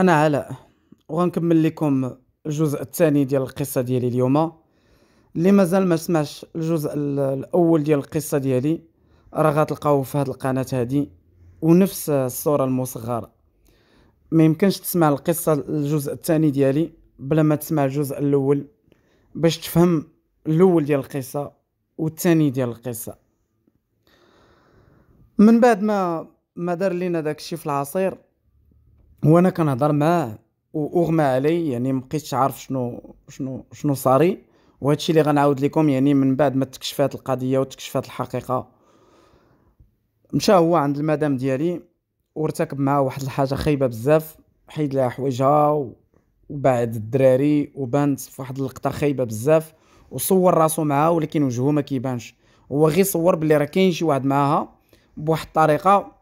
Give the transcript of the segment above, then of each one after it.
انا علاء وغنكمل لكم الجزء الثاني ديال القصه ديالي اليوم اللي مازال ما سمعش الجزء الاول ديال القصه ديالي راه غتلقاوه في هذه القناه هذه ونفس الصوره المصغره ما يمكنش تسمع القصه الجزء الثاني ديالي بلا ما تسمع الجزء الاول باش تفهم الاول ديال القصه والثاني ديال القصه من بعد ما ما دار لينا داكشي في العصير وانا كنهضر معاه واغمى علي يعني مبقيتش عارف شنو شنو شنو صاري وهادشي اللي غنعاود لكم يعني من بعد ما تكشفات القضيه وتكشفات الحقيقه مشى هو عند المدام ديالي وارتكب معاه واحد الحاجه خايبه بزاف حيد لها حوايجها وبعد الدراري وبانت في واحد اللقطه خايبه بزاف وصور راسو معاها ولكن وجهه ما كيبانش هو غير صور بلي راه كاين شي واحد معاها بواحد الطريقه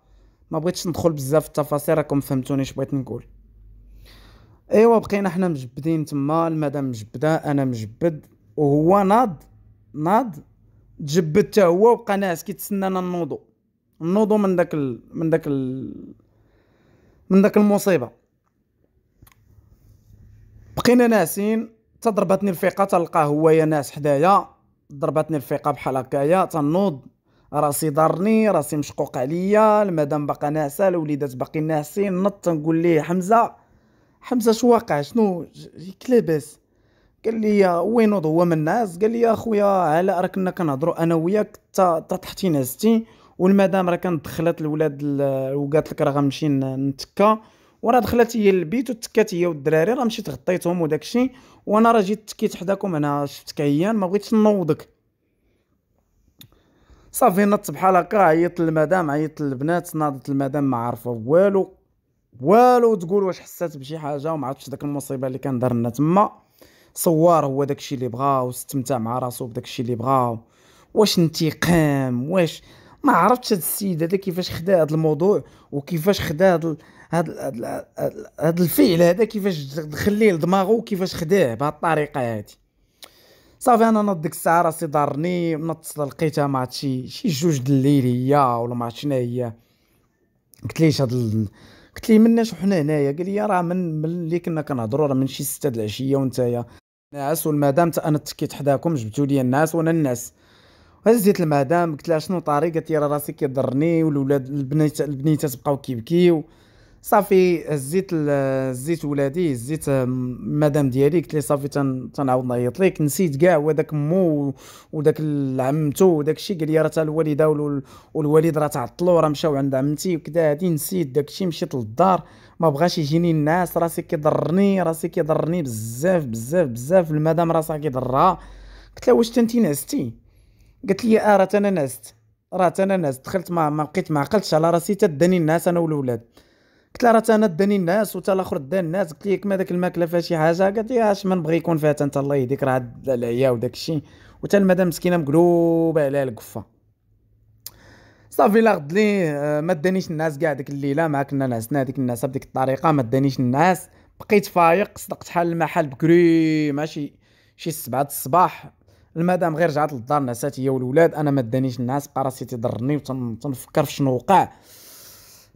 ما بغيتش ندخل بزاف في التفاصيل راكم فهمتوني اش بغيت نقول ايوا بقينا حنا مجبدين تما المدام مجبده انا مجبد وهو ناض ناض تجبد حتى هو وبقى ناعس كيتسنانا نوضو نوضو من داك ال... من داك ال... من داك المصيبه بقينا ناسين تضربتني الفيقه تلقاه هو يا ناس حدايا ضربتني الفيقه بحال هكايا تنوض راسي ضرني راسي مشقوق عليا المدام باقا ناعسه الوليدات باقي ناعسين نط نقول ليه حمزه حمزه شو واقع شنو لاباس قال لي وينوض هو من الناس قال لي اخويا علاء راه كنا كنهضروا انا وياك تا تحتي نازتي والمدام راه كانت دخلت الولاد وقالت لك راه غنمشي نتكا وراه دخلت هي للبيت وتكات هي والدراري راه مشيت غطيتهم وداكشي وانا راه جيت تكيت حداكم انا شفتك عيان ما بغيتش نوضك صافي نط بحال هكا عيط للمدام عيط للبنات ناضت المدام ما عارفه والو والو تقول واش حسات بشي حاجه وما عرفتش داك المصيبه اللي كان دارنا تما صوار هو داكشي اللي بغا واستمتع مع راسو بداكشي اللي بغا واش انتقام واش ما عرفتش هاد السيد هذا كيفاش خدا هاد الموضوع وكيفاش خدا هاد هاد هاد, هاد الفعل هذا كيفاش دخل ليه لدماغو وكيفاش خداه بهاد الطريقه هادي صافي انا نض ديك الساعه راسي ضرني نتصل لقيتها ما شي شي جوج د الليل هي ولا ما عرفتش شنو هي قلت ليش هاد ال... قلت لي مناش حنا هنايا قال لي راه من ملي كنا كنهضروا راه من شي 6 د العشيه وانتيا ناعس والمدام انا تكيت حداكم جبتوا لي الناس وانا الناس هزيت المدام قلت لها شنو طاري قالت لي راه راسي كيضرني والولاد البنات البنيتات بقاو كيبكيو صافي هزيت الزيت ولادي هزيت مدام ديالي قلت لي صافي تنعاود نعيط لك نسيت كاع وداك مو وداك عمتو وداك الشيء قال لي راه الوالده والوالد راه تعطلوا راه مشاو عند عمتي وكذا هادي نسيت داك الشيء مشيت للدار ما بغاش يجيني الناس راسي كيضرني راسي كيضرني بزاف بزاف بزاف المدام راسها كيضرها قلت لها واش انت نعستي قالت لي اه راه انا نعست راه انا نعست دخلت ما بقيت ما عقلتش على راسي تداني الناس انا والولاد قلت لها راه انا داني الناس وتا الاخر دان الناس قلت لك كما داك الماكله فيها شي حاجه قالت لي اش ما نبغي يكون فيها انت الله يهديك راه العيا وداك الشيء وتا المدام مسكينه مقلوبه عليها القفه صافي لا غد ليه آه، ما دانيش الناس كاع ديك الليله مع كنا نعسنا هذيك الناس بديك الطريقه ما دانيش الناس بقيت فايق صدقت حال المحل بكري ماشي شي سبعة الصباح المدام غير رجعت للدار نعسات هي والولاد انا ما دانيش الناس بقى راسي تضرني وتنفكر في شنو وقع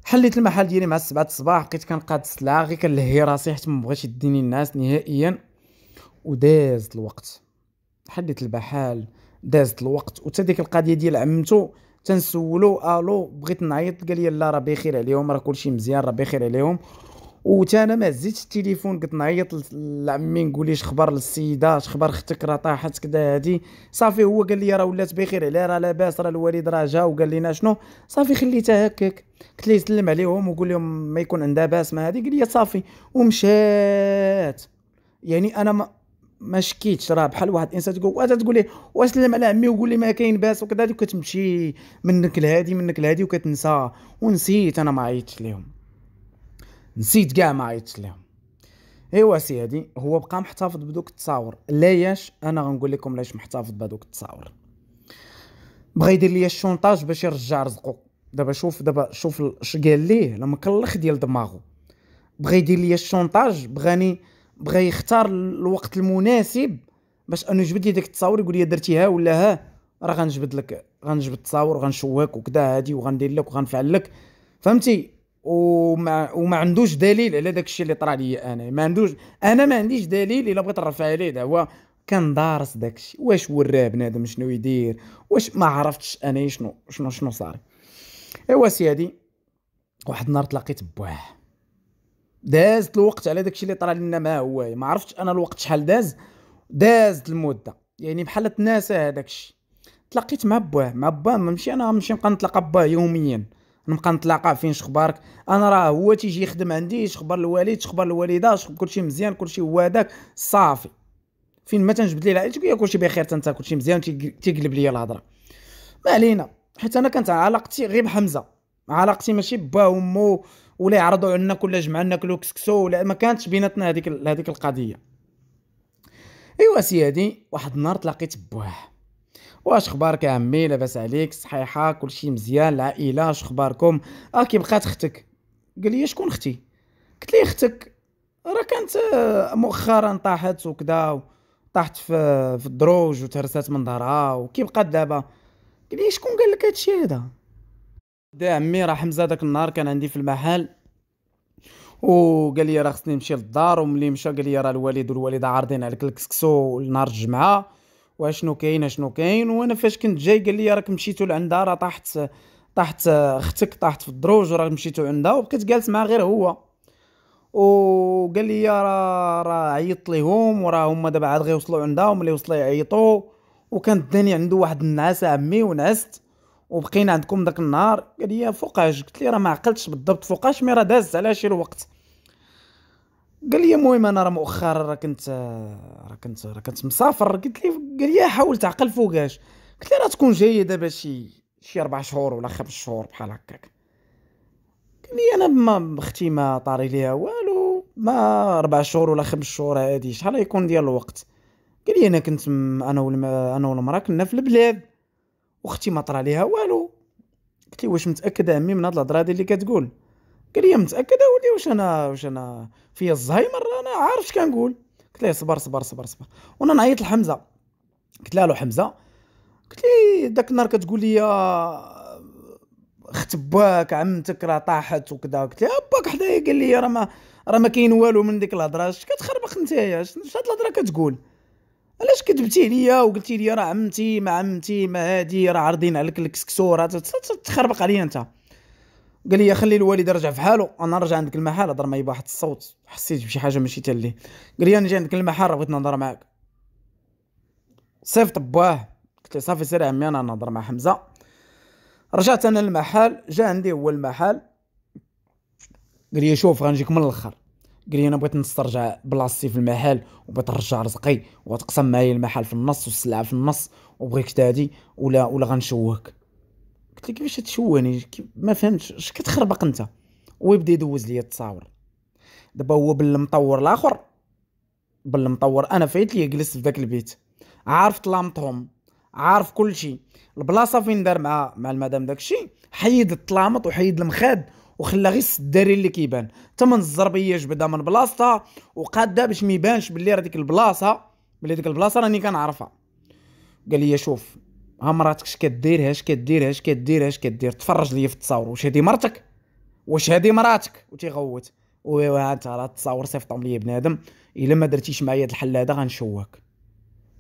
حليت المحل ديالي مع السبعة الصباح بقيت كنقاد السلعة غير كنلهي راسي حيت مبغيتش يديني الناس نهائيا وداز الوقت حليت البحال دازت الوقت وتا ديك القضيه ديال عمتو تنسولو الو بغيت نعيط قال لي لا راه بخير عليهم راه كلشي مزيان راه بخير عليهم وتانا انا ما هزيتش التليفون كنت نعيط لعمي نقول ليه خبر للسيده اش خبر اختك راه طاحت كدا هادي صافي هو قال لي راه ولات بخير عليه راه لاباس راه الوالد راه جا وقال لنا شنو صافي خليتها هكاك قلت ليه سلم عليهم وقول لهم ما يكون عندها باس ما هادي قال لي صافي ومشات يعني انا ما ما شكيتش راه بحال واحد الانسان تقول واش تقول واش سلم على عمي وقول لي ما كاين باس وكذا كتمشي منك لهادي منك لهادي وكتنسى ونسيت انا ما عيطتش ليهم نسيت كاع ما عيطت لهم ايوا هادي هو بقى محتفظ بدوك التصاور لاياش انا غنقول لكم ليش محتفظ بدوك التصاور بغا يدير ليا الشونطاج باش يرجع رزقو دابا شوف دابا شوف اش قال ليه لما مكلخ ديال دماغو بغا يدير ليا الشونطاج بغاني بغا يختار الوقت المناسب باش انا يجبد لي داك التصاور يقول لي درتيها ولا ها راه غنجبد لك غنجبد التصاور وغنشوهك وكذا هادي وغندير لك وغنفعل لك فهمتي وما وما عندوش دليل على داك الشيء اللي طرا لي انا ما عندوش انا ما عنديش دليل الا بغيت نرفع عليه دعوه كان دارس داك الشيء واش وراه بنادم شنو يدير واش ما عرفتش انا شنو شنو شنو صار ايوا سيادي واحد النهار تلاقيت بواه دازت الوقت على داك الشيء اللي طرا لنا ما هو ما عرفتش انا الوقت شحال داز دازت المده يعني بحال تناسى هذاك الشيء تلاقيت مع بواه مع بواه ما نمشي انا نمشي نبقى نتلاقى باه يوميا نبقى نتلاقى فين شخبارك انا راه هو تيجي يخدم عندي شخبار الوالد شخبار الوالده شخبار كلشي مزيان كلشي هو هذاك صافي فين ما تنجبد ليه العائله تقول كلشي بخير انت كلشي مزيان تيقلب ليا الهضره ما علينا حيت انا كانت علاقتي غير بحمزه علاقتي ماشي با ومو ولا يعرضوا عنا كل جمعه ناكلو كسكسو ولا ما كانتش بيناتنا هذيك هذيك القضيه ايوا سيادي واحد النهار تلاقيت بواحد واش اخبارك يا عمي لاباس عليك صحيحه كلشي مزيان العائله اش اخباركم اه كي بقات اختك قال لي شكون اختي قلت لي اختك راه كانت آه، مؤخرا طاحت وكذا طاحت في في الدروج وتهرست من دارها وكي بقات دابا قال لي شكون قال لك هادشي هذا دا عمي راه حمزه داك النهار كان عندي في المحل وقال لي راه خصني نمشي للدار وملي مشى قال لي راه الوالد والوالده عارضين عليك الكسكسو نهار الجمعه واشنو كاين اشنو كاين وانا فاش كنت جاي قال لي راك مشيتو لعندها راه طاحت طاحت اختك طاحت في الدروج وراك مشيتو عندها وبقيت جالس معاه غير هو وقال لي راه راه عيطت ليهم وراه هما دابا عاد غيوصلوا عندها وملي اللي وصلوا يعيطوا وكانت داني عنده واحد النعاس عمي ونعست وبقينا عندكم داك النهار قال لي فوقاش قلت لي راه ما عقلتش بالضبط فوقاش مي راه داز على شي الوقت قال لي المهم انا راه مؤخرا راه كنت راه كنت راه كنت مسافر قلت لي قال لي آه، حاول تعقل فوقاش قلت لي راه تكون جايه دابا شي شي اربع شهور ولا خمس شهور بحال هكاك قال لي انا ما اختي ما طاري ليها والو ما اربع شهور ولا خمس شهور هادي شحال يكون ديال الوقت قال لي انا كنت انا والم... انا والمراه كنا في البلاد واختي ما طرا ليها والو قلت لي واش متاكد عمي من هاد الهضره هادي اللي كتقول قال لي متاكد اولي واش انا واش انا في الزهايمر انا عارف اش كنقول قلت له صبر صبر صبر صبر وانا نعيط لحمزه قلت له حمزه قلت لي داك النهار كتقول لي اخت آه، باك عمتك راه طاحت وكذا قلت لها باك حدايا قال لي راه ما راه ما كاين والو من ديك الهضره اش كتخربق نتايا اش هاد الهضره كتقول علاش كذبتي عليا وقلتي لي راه عمتي ما عمتي ما هادي راه عارضين عليك الكسكسو راه تخربق عليا انت قال لي خلي الوالد يرجع في حاله انا نرجع عندك المحل هضر معايا بواحد الصوت حسيت بشي حاجه ماشي تالي قال لي انا جاي عندك المحل بغيت نهضر معاك صيفط باه قلت له صافي سير عمي انا نهضر مع حمزه رجعت انا للمحل جا عندي هو المحل قال لي شوف غنجيك من الاخر قال لي انا بغيت نسترجع بلاصتي في المحل وبغيت نرجع رزقي وتقسم معايا المحل في النص والسلعه في النص وبغيك تادي ولا ولا غنشوهك قلت لك كيفاش تشوهني ما فهمتش اش كتخربق انت ويبدا يدوز لي التصاور دابا هو بالمطور الاخر بالمطور انا فايت لي جلست في ذاك البيت عارف طلامطهم عارف كل شيء البلاصه فين دار مع مع المدام داكشي حيد الطلامط وحيد المخاد وخلى غير السداري اللي كيبان تمن الزربيه جبدها من بلاصتها وقاده باش ما يبانش بلي راه ديك البلاصه بلي ديك البلاصه راني كنعرفها قال لي شوف ها مراتك اش كدير اش كدير اش كدير اش كدير تفرج ليا في التصاور واش هادي مرتك واش هادي مراتك وتيغوت انت راه التصاور صيفطهم ليا بنادم الا ما درتيش معايا هاد الحل هذا غنشوك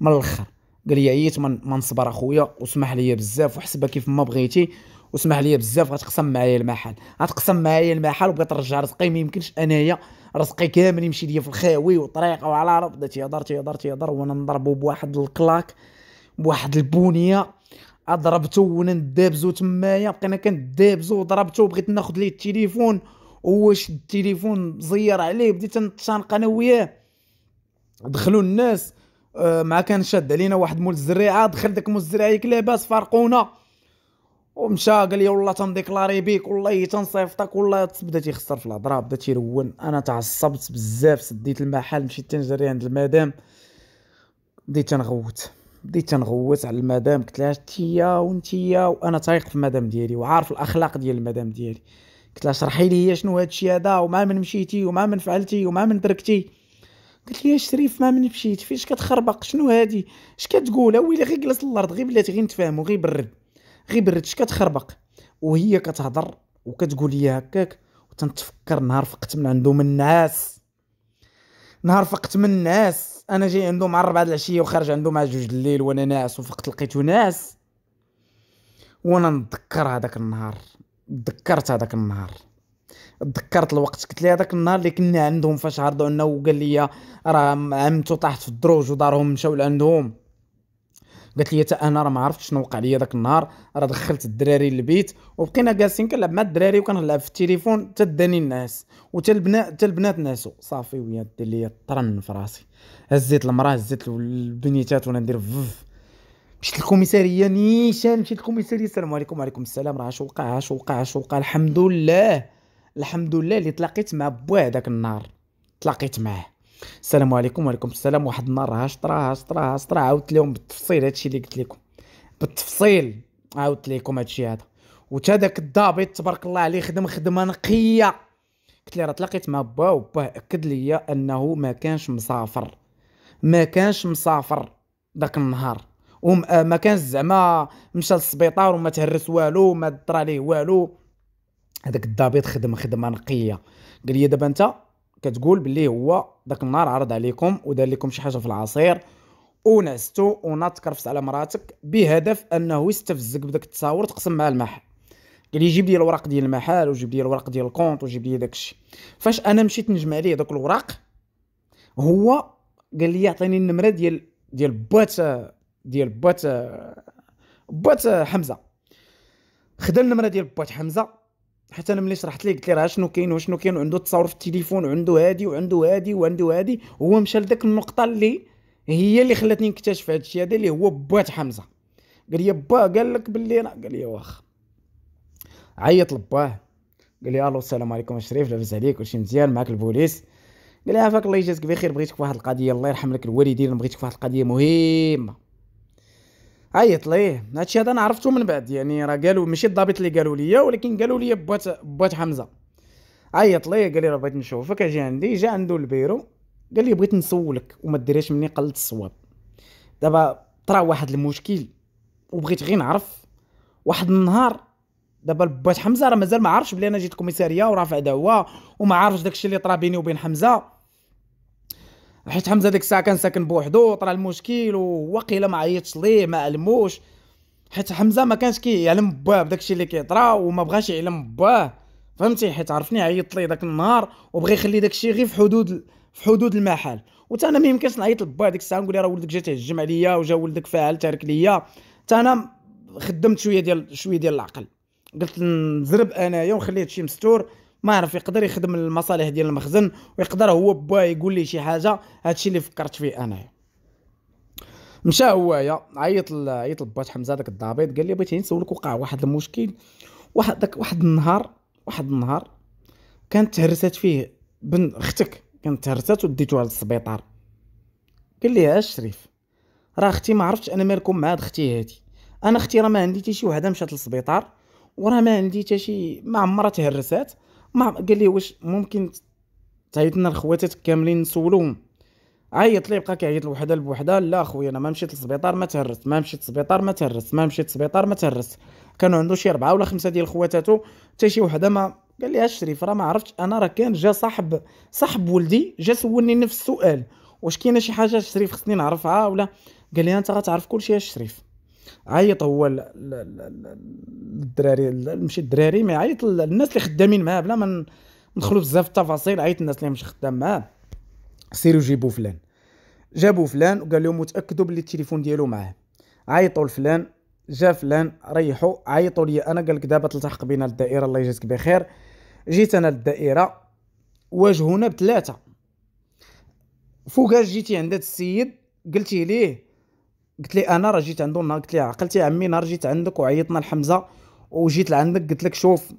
من الاخر قال لي عييت ما نصبر اخويا وسمح لي بزاف وحسبها كيف ما بغيتي وسمح لي بزاف غتقسم معايا المحل غتقسم معايا المحل وبغيت ترجع رزقي ما يمكنش انايا رزقي كامل يمشي ليا في الخاوي وطريقه وعلى رب تيهضر تيهضر تيهضر وانا نضربو بواحد الكلاك بواحد البونيه ضربته وانا ندابزو تمايا بقينا كندابزو وضربته وبغيت ناخذ ليه التليفون هو شد التليفون زير عليه بديت نتشانق انا وياه دخلوا الناس آه، مع كان شاد علينا واحد مول الزريعه دخل داك مول الزريعه ياك لاباس فارقونا ومشى قال لي والله تنديكلاري بيك والله تنصيفطك والله بدا تيخسر في الهضره بدا تيرون انا تعصبت بزاف سديت المحل مشيت تنجري عند المدام بديت تنغوت بديت تنغوت على المدام قلت لها تيا وانتيا وانا تايق في المدام ديالي وعارف الاخلاق ديال المدام ديالي قلت لها شرحي لي هي شنو هادشي هذا ومع من مشيتي ومع من فعلتي ومع من دركتي قلت لي شريف ما من مشيت فيش كتخربق شنو هادي اش كتقول ويلي غير جلس الارض غير بلاتي غير نتفاهم غير برد غير برد اش كتخربق وهي كتهضر وكتقول لي هكاك وتنتفكر نهار فقت من عنده من نعاس نهار فقت من الناس انا جاي عنده مع الربعه العشيه وخارج عنده مع جوج الليل وانا ناعس وفقت لقيتو ناس وانا نتذكر هذاك النهار تذكرت هذاك النهار تذكرت الوقت قلت لي هذاك النهار اللي كنا عندهم فاش عرضوا لنا وقال لي راه عمتو طاحت في الدروج ودارهم مشاو لعندهم قالت لي حتى انا راه ما عرفتش شنو وقع لي ذاك النهار راه دخلت الدراري للبيت وبقينا جالسين كنلعب مع الدراري وكنلعب في التليفون حتى داني الناس وحتى البنات حتى البنات ناسو صافي ويا دير لي طرن في راسي هزيت المراه هزيت البنيتات وانا ندير فف مشيت للكوميساريه نيشان مشيت للكوميساريه السلام عليكم وعليكم السلام راه اش وقع اش وقع اش وقع الحمد لله الحمد لله اللي تلاقيت مع بوه داك النهار تلاقيت معاه السلام عليكم وعليكم السلام واحد النهار هشطرا هشطرا هشطرا عاودت لهم بالتفصيل هادشي اللي قلت لكم بالتفصيل عاودت لكم هادشي هذا وتا داك الضابط تبارك الله عليه خدم خدمه نقيه قلت لي راه تلاقيت مع با وباه اكد ليا انه ما كانش مسافر ما كانش مسافر داك النهار وما آه، كان زعما مشى للسبيطار وما تهرس والو وما درا ليه والو هذاك الضابط خدم خدمه نقيه قال لي دابا انت كتقول باللي هو داك النهار عرض عليكم ودار لكم شي حاجه في العصير ونعستو ونات تكرفس على مراتك بهدف انه يستفزك بداك التصاور تقسم معاه المحل قال لي جيب لي الوراق ديال المحل وجيب لي الوراق ديال الكونط وجيب لي داكشي فاش انا مشيت نجمع ليه داك الوراق هو قال لي يعطيني النمره ديال ديال بات ديال بات بات حمزه خدا النمره ديال بات حمزه حتى انا ملي شرحت ليه قلت ليه راه شنو كاين وشنو كاين وعنده التصاور في التليفون وعنده هادي وعنده هادي وعنده هادي هو مشى لذاك النقطه اللي هي اللي خلاتني نكتشف هذا الشيء هذا اللي هو بات حمزه قال لي با قال لك باللي انا قال لي واخا عيط لباه قال لي الو السلام عليكم الشريف لاباس عليك كلشي مزيان معاك البوليس قال لي عافاك الله يجازيك بخير بغيتك في واحد القضيه الله يرحم لك الوالدين بغيتك في واحد القضيه مهمه عيط ليه هادشي هذا انا عرفته من بعد يعني راه قالوا ماشي الضابط اللي قالوا لي ولكن قالوا لي بوات بوات حمزه عيط ليه قال لي راه بغيت نشوفك اجي عندي جا عنده البيرو قال لي بغيت نسولك وما ديريش مني قلت الصواب دابا طرا واحد المشكل وبغيت غير نعرف واحد النهار دابا بوات حمزه راه مازال ما عرفش بلي انا جيت كوميساريه ورافع دعوه وما عرفش داكشي اللي طرا بيني وبين حمزه حيت حمزه ديك الساعه كان ساكن بوحدو طرا المشكل وواقيلا ما عيطش ليه ما علموش حيت حمزه ما كانش كيعلم باه بداكشي اللي كيطرا وما بغاش يعلم باه فهمتي حيت عرفني عيطت ليه داك النهار وبغى يخلي داكشي غير في حدود في حدود المحل وتا انا ما يمكنش نعيط لباه ديك الساعه نقول راه ولدك جا تهجم عليا وجا ولدك فاعل تارك ليا تا انا خدمت شويه ديال شويه ديال العقل قلت نزرب انايا ونخلي هادشي مستور ما عرف يقدر يخدم المصالح ديال المخزن ويقدر هو با يقول لي شي حاجه هادشي اللي فكرت فيه انايا مشى هويا عيط عيط لبات حمزه داك الضابط قال لي بغيت نسولك وقع واحد المشكل واحد داك واحد النهار واحد النهار كانت تهرسات فيه بن اختك كانت تهرسات وديتو على السبيطار قال لي اش شريف راه اختي ما عرفتش انا مالكم مع هاد اختي هادي انا اختي راه ما عندي حتى شي وحده مشات للسبيطار وراه ما عندي حتى شي ما عمرها تهرسات ما قال لي واش ممكن تعيط لنا الخواتات كاملين نسولوهم عيط لي بقى كيعيط لوحده لوحده لا خويا انا ما مشيت للسبيطار ما تهرست ما مشيت للسبيطار ما تهرست ما مشيت للسبيطار ما تهرست كانوا عنده شي اربعه ولا خمسه ديال خواتاتو حتى شي وحده ما قال لي الشريف راه ما عرفتش انا راه كان جا صاحب صاحب ولدي جا سولني نفس السؤال واش كاينه شي حاجه الشريف خصني نعرفها ولا قال لي انت غتعرف كل شيء الشريف عيطوا هو الدراري ماشي الدراري ما عيط الناس اللي خدامين معاه بلا ما ندخلوا بزاف التفاصيل عيط الناس اللي مش خدام معاه سيروا جيبوا فلان جابوا فلان وقال لهم متاكدوا باللي التليفون ديالو معاه عيطوا لفلان جا فلان ريحوا عيطوا لي انا قال لك دابا تلتحق بينا للدائره الله يجازيك بخير جيت انا للدائره واجهونا بثلاثه فوقاش جيتي عند السيد قلتي ليه قلت لي انا راه جيت عندو نهار قلت لي عقلتي يا عمي نهار جيت عندك وعيطنا لحمزه وجيت لعندك قلت لك شوف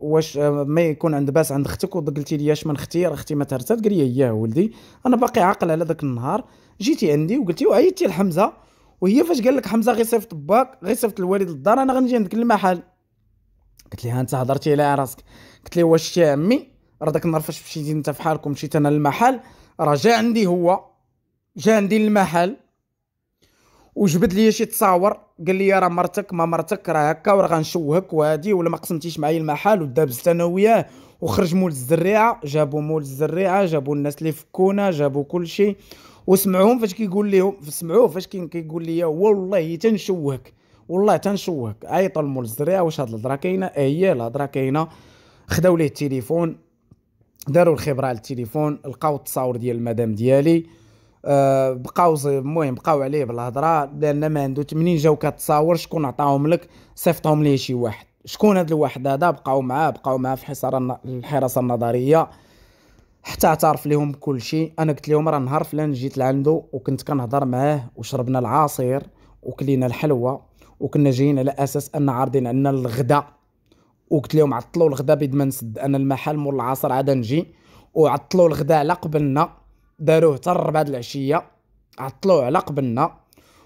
واش آه، ما يكون عند باس عند اختك وقلتي لي اش من اختي راه اختي ما ترتد قال لي ياه ولدي انا باقي عاقل على ذاك النهار جيتي عندي وقلتي وعيطتي لحمزه وهي فاش قال لك حمزه غير صيفط باك غير صيفط الوالد للدار انا غنجي عندك المحل قلت ها انت هضرتي على راسك قلت لي واش يا عمي راه داك النهار فاش مشيتي انت فحالك ومشيت انا للمحل راه جا عندي هو جا عندي للمحل وجبد لي شي تصاور قال لي راه مرتك ما مرتك راه هكا وراه غنشوهك وهادي ولا ما قسمتيش معايا المحل ودابزت انا وياه وخرج مول الزريعه جابوا مول الزريعه جابوا الناس اللي فكونا جابوا كل شيء وسمعوهم فاش كيقول لهم سمعوه فاش كيقول لي والله تنشوهك والله تنشوهك عيط لمول الزريعه واش هاد الهضره كاينه اه هي الهضره كاينه خداو ليه التليفون داروا الخبره على التليفون لقاو التصاور ديال المدام ديالي آه، بقاو المهم بقاو عليه بالهضره لان ما عنده منين جاو كتصاور شكون عطاهم لك صيفطهم ليه شي واحد شكون هذا الواحد هذا بقاو معاه بقاو معاه في حصار الحراسه النظريه حتى اعترف لهم بكل شيء انا قلت لهم راه نهار فلان جيت لعنده وكنت كنهضر معاه وشربنا العصير وكلينا الحلوى وكنا جايين على اساس ان عارضين عندنا الغداء وقلت لهم عطلوا الغداء بيد ما نسد انا المحل مول العصر عاد نجي وعطلوا الغداء على قبلنا داروه تر بعد العشيه عطلوه على قبلنا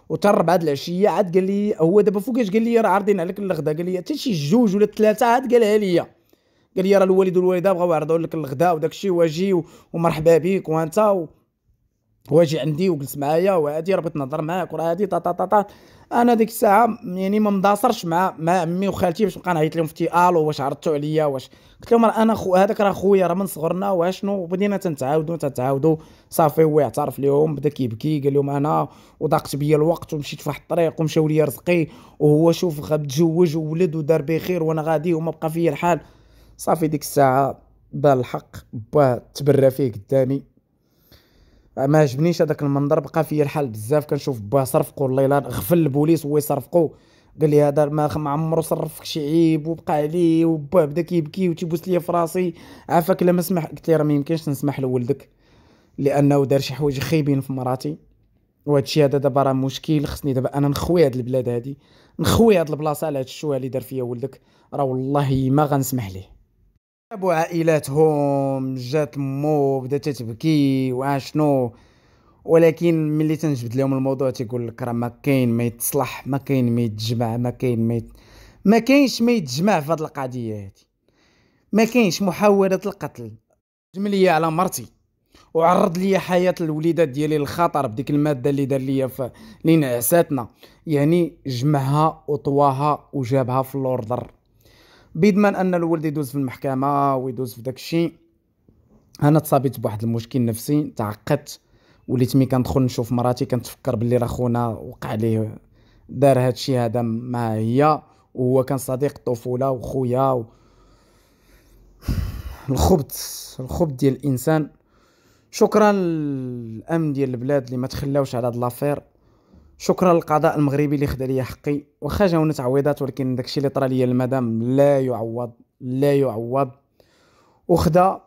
وتر بعد العشيه عاد قال لي هو دابا فوقاش قال لي راه عارضين عليك الغدا قال لي حتى شي جوج ولا ثلاثه عاد قالها لي قال لي راه الوالد والوالده بغاو يعرضوا لك الغدا وداك الشيء واجي ومرحبا بك وانت واجي عندي وجلس معايا وهادي راه بغيت نهضر معاك وراه هادي طا طا طا انا ديك الساعه يعني ما مداصرش مع مع امي وخالتي باش نبقى نعيط لهم في الو واش عرضتوا عليا واش قلت لهم انا خو هذاك راه خويا راه من صغرنا واشنو بدينا تنتعاودوا تنتعاودوا صافي هو اعترف لهم بدا كيبكي قال لهم انا وضاقت بيا الوقت ومشيت في واحد الطريق ومشاو لي رزقي وهو شوف غا تزوج وولد ودار به خير وانا غادي وما بقى فيا الحال صافي ديك الساعه بان الحق باه تبرى فيه قدامي ما عجبنيش هذاك المنظر بقى فيا الحال بزاف كنشوف باه صرفقوا الله يلا غفل البوليس هو يصرفقوا قال لي هذا ما عمرو صرفك شي عيب وبقى عليه وباه بدا كيبكي وتيبوس ليا في راسي عافاك لا ما سمح قلت راه ما يمكنش نسمح لولدك لانه دار شي حوايج خايبين في مراتي وهذا الشيء هذا دابا راه مشكل خصني دابا انا نخوي هاد البلاد هادي نخوي هاد البلاصه على هاد الشوه اللي دار فيا ولدك راه والله ما غنسمح ليه جابوا عائلاتهم جات مو بدات تبكي واشنو ولكن ملي تنجبد لهم الموضوع تيقول لك راه ما كاين ما يتصلح ما كاين ما يتجمع ما كاين ما يت... ما كاينش ما يتجمع في هذه القضيه هذه ما كاينش محاوله القتل جملية على مرتي وعرض لي حياه الوليدات ديالي للخطر بديك الماده اللي دار لي في اللي نعساتنا يعني جمعها وطواها وجابها في الاوردر بيضمن ان الولد يدوز في المحكمه ويدوز في داك الشيء انا تصابيت بواحد المشكل نفسي تعقدت وليت مي كندخل نشوف مراتي كنتفكر باللي راه خونا وقع ليه دار هادشي هذا ما هي وهو كان صديق الطفوله وخويا و... الخبط الخبط ديال الانسان شكرا للامن ديال البلاد اللي ما تخلاوش على هاد لافير شكرا للقضاء المغربي اللي خدا ليا حقي واخا جاونا تعويضات ولكن داكشي اللي طرا ليا المدام لا يعوض لا يعوض وخدا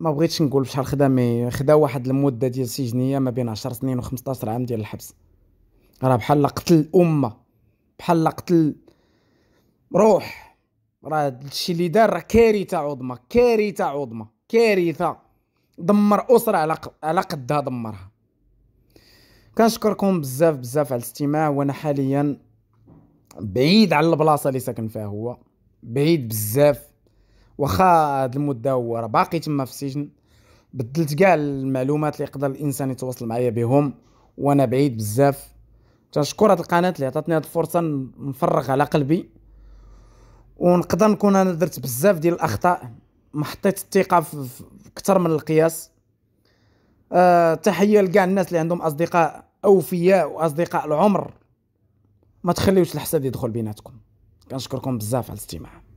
ما بغيتش نقول بشحال خدا مي خدا واحد المده ديال السجنيه ما بين 10 سنين و15 عام ديال الحبس راه بحال قتل الامه بحال قتل روح راه هادشي اللي دار راه كارثه عظمى كارثه عظمى كارثه دمر اسره على على قدها دمرها كنشكركم بزاف بزاف على الاستماع وانا حاليا بعيد على البلاصه اللي ساكن فيها هو بعيد بزاف واخا هاد المده هو راه باقي تما في السجن بدلت كاع المعلومات اللي يقدر الانسان يتواصل معايا بهم وانا بعيد بزاف تنشكر هاد القناه اللي عطاتني هاد الفرصه نفرغ على قلبي ونقدر نكون انا درت بزاف ديال الاخطاء محطيت الثقه في اكثر من القياس آه تحيه لكاع الناس اللي عندهم اصدقاء اوفياء واصدقاء العمر ما تخليوش الحسد يدخل بيناتكم كنشكركم بزاف على الاستماع